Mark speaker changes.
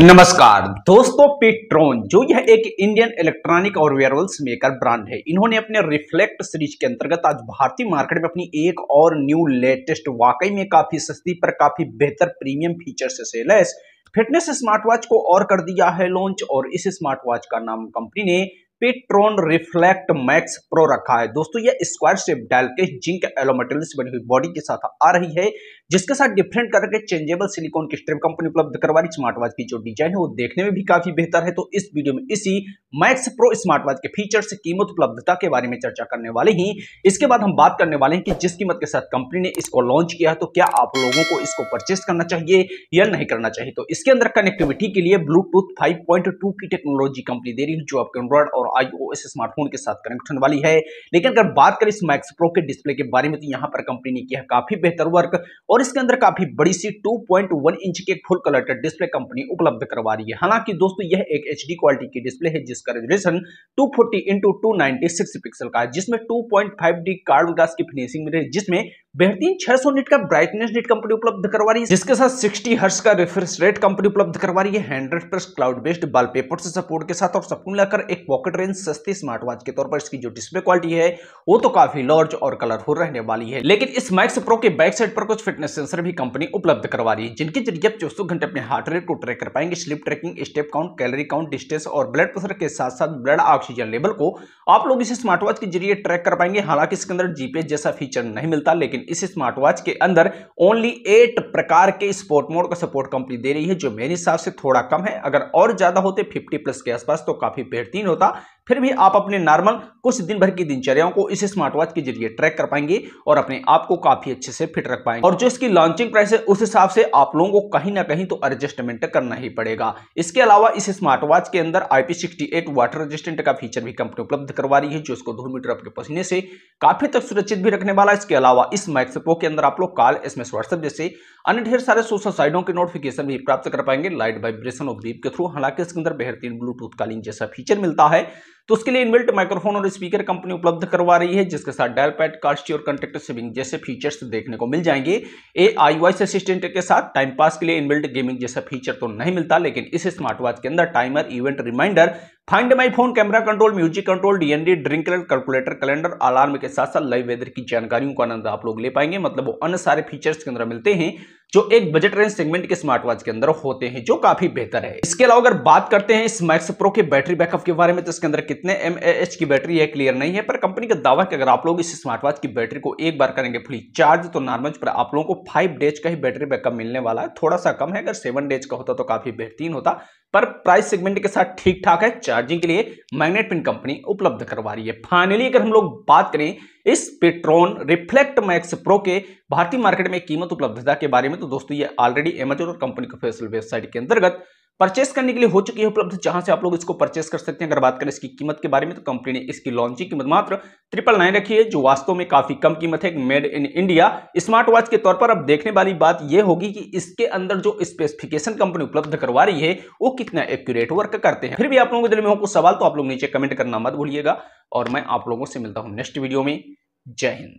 Speaker 1: नमस्कार दोस्तों पेट्रोन जो यह एक इंडियन इलेक्ट्रॉनिक और वेयरबल्स मेकर ब्रांड है इन्होंने अपने रिफ्लेक्ट सीरीज के अंतर्गत आज भारतीय मार्केट में अपनी एक और न्यू लेटेस्ट वाकई में काफी सस्ती पर काफी बेहतर प्रीमियम फीचर से सेलेस फिटनेस स्मार्ट वॉच को और कर दिया है लॉन्च और इस स्मार्ट वॉच का नाम कंपनी ने पेट्रोन रिफ्लेक्ट मैक्स प्रो रखा है दोस्तों यह स्क्वायर शेप डायल के जिंक एलोमेटल से बनी हुई बॉडी के साथ आ रही है जिसके साथ डिफरेंट कलर के चेंजेबल सिलिकॉन की स्ट्रिप कंपनी उपलब्ध करवा रही स्मार्ट वॉच की जो डिजाइन है वो देखने में भी काफी बेहतर है तो इस वीडियो में इसी मैक्स प्रो स्मार्ट वॉच के फीचर्स कीमत उपलब्धता के बारे में चर्चा करने वाले ही इसके बाद हम बात करने वाले हैं कि जिस कीमत के साथ कंपनी ने इसको लॉन्च किया है तो क्या आप लोगों को इसको परचेस करना चाहिए या नहीं करना चाहिए तो इसके अंदर कनेक्टिविटी के लिए ब्लूटूथ फाइव की टेक्नोलॉजी कंपनी दे रही है जो आपके एंड्रॉइड और आईओएस स्मार्टफोन के साथ कनेक्ट होने वाली है लेकिन अगर बात करें इस मैक्स प्रो के डिस्प्ले के बारे में तो यहाँ पर कंपनी ने किया काफी बेहतर वर्क और और इसके अंदर काफी बड़ी सी 2.1 इंच के full colour touch display company उपलब्ध करवा रही है हालांकि दोस्तों यह एक एच क्वालिटी की डिस्प्ले है जिसका रेजोल्यूशन 240 फोर्टी इंटू पिक्सल का है जिसमें 2.5D कार्ड ग्लास की फिनिशिंग मिल रही है जिसमें बेहतरीन 600 नीट का ब्राइटनेस नीट कंपनी उपलब्ध करवा रही है जिसके साथ 60 हर्ट्स का रिफ्रेश रेट कंपनी उपलब्ध करवा रही है 100 plus cloud based wallpaper से सपोर्ट के साथ और सबको मिलाकर एक पॉकेट रेंज सस्ती स्मार्ट वॉच के तौर पर इसकी जो डिस्प्ले क्वालिटी है वो तो काफी लार्ज और कलरफुल रहने वाली है लेकिन इस मैक्स प्रो के बैक साइड पर कुछ फिटनेस सेंसर भी कंपनी उपलब्ध करवा रही है जिनके जरिए आप चौसठ घंटे अपने हार्ट रेट को ट्रैक कर पाएंगे sleep tracking step count calorie count distance और ब्लड प्रेशर के साथ साथ ब्लड ऑक्सीजन लेवल को आप लोग इसे स्मार्ट वॉच के जरिए ट्रैक कर पाएंगे हालांकि इसके अंदर जीपीएस जैसा फीचर नहीं मिलता लेकिन लेकिन इस स्मार्ट वॉच के अंदर ओनली एट प्रकार के स्पोर्ट मोड का सपोर्ट कंपनी दे रही है जो मेरे हिसाब से थोड़ा कम है अगर और ज़्यादा होते 50 प्लस के आसपास तो काफ़ी बेहतरीन होता फिर भी आप अपने नॉर्मल कुछ दिन भर की दिनचर्याओं को इस स्मार्ट वॉच के जरिए ट्रैक कर पाएंगे और अपने आप को काफी अच्छे से फिट रख पाएंगे और जो इसकी लॉन्चिंग प्राइस है उस हिसाब से आप लोगों को कहीं ना कहीं तो एडजस्टमेंट करना ही पड़ेगा इसके अलावा इस स्मार्ट वॉच के अंदर आईपी सिक्सटी वाटर रजिस्टेंट का फीचर भी कंपनी उपलब्ध करवा रही है जो इसको धूल मीटर आपके पसीने से काफी तक सुरक्षित भी रखने वाला इसके अलावा इस मैक्स के अंदर आप लोग कॉल एसएमएस व्हाट्सएप जैसे अन्य ढेर सारे सोशल साइटों के नोटिफिकेशन भी प्राप्त कर पाएंगे लाइट वाइब्रेशन और बीप के थ्रू हालांकि इसके अंदर बेहतरीन ब्लूटूथ कॉलिंग जैसा फीचर मिलता है तो उसके लिए इनबिल्ट माइक्रोफोन और स्पीकर कंपनी उपलब्ध करवा रही है जिसके साथ डायल पैड कास्टी और कंटेक्ट सेविंग जैसे फीचर्स देखने को मिल जाएंगे ए आई वॉइस असिस्टेंट के साथ टाइम पास के लिए इनबिल्ट गेमिंग जैसा फीचर तो नहीं मिलता लेकिन इस स्मार्ट वॉच के अंदर timer event reminder find my phone camera control music control DND drink calculator calendar alarm के साथ साथ लाइव वेदर की जानकारियों का आनंद आप लोग ले पाएंगे मतलब वो अन्य सारे फीचर्स के अंदर मिलते हैं जो एक बजट रेंज सेगमेंट के स्मार्ट वॉच के अंदर होते हैं जो काफी बेहतर है इसके अलावा अगर बात करते हैं इस मैक्स प्रो के बैटरी बैकअप के बारे में तो इसके अंदर कितने एम की बैटरी है क्लियर नहीं है पर कंपनी का दावा कि अगर आप लोग इस स्मार्ट वॉच की बैटरी को एक बार करेंगे फुली चार्ज तो नॉर्मल पर आप लोगों को फाइव डेज का ही बैटरी बैकअप मिलने वाला है थोड़ा सा कम है अगर सेवन डेज का होता तो काफी बेहतरीन होता पर प्राइस सेगमेंट के साथ ठीक ठाक है चार्जिंग के लिए मैग्नेट पिन कंपनी उपलब्ध करवा रही है फाइनली अगर हम लोग बात करें इस पेट्रोन रिफ्लेक्ट मैक्स प्रो के भारतीय मार्केट में कीमत उपलब्धता के बारे में तो दोस्तों ये ऑलरेडी एमेजोन और कंपनी के ऑफिशियल वेबसाइट के अंतर्गत परचेस करने के लिए हो चुकी है उपलब्ध जहां से आप लोग इसको परचेस कर सकते हैं अगर बात करें इसकी कीमत के बारे में तो कंपनी ने इसकी लॉन्चिंग कीमत मात्र ट्रिपल नाइन रखी है जो वास्तव में काफी कम कीमत है made in India smart watch के तौर पर अब देखने वाली बात यह होगी कि इसके अंदर जो स्पेसिफिकेशन कंपनी उपलब्ध करवा रही है वो कितना एक्यूरेट वर्क करते हैं फिर भी आप लोगों के दिल में हो कुछ सवाल तो आप लोग नीचे कमेंट करना मत भूलिएगा और मैं आप लोगों से मिलता हूँ नेक्स्ट वीडियो में जय हिंद